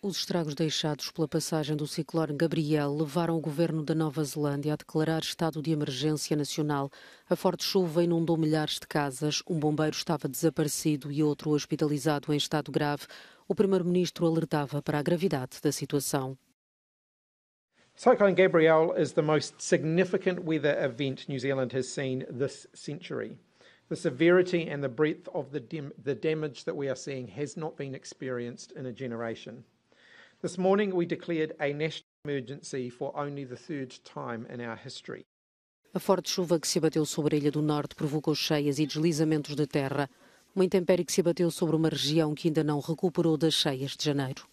Os estragos deixados pela passagem do ciclone Gabriel levaram o governo da Nova Zelândia a declarar estado de emergência nacional. A forte chuva inundou milhares de casas, um bombeiro estava desaparecido e outro hospitalizado em estado grave. O primeiro-ministro alertava para a gravidade da situação. Cyclone Gabriel is the most significant weather event New Zealand has seen this century. The severity and the breadth of the, the damage that we are seeing has not been experienced in a generation. This morning, we declared a national emergency for only the third time in our history. A forte chuva que se abateu sobre a Ilha do Norte provocou cheias e deslizamentos de terra. Uma intempérie que se abateu sobre uma região que ainda não recuperou das cheias de janeiro.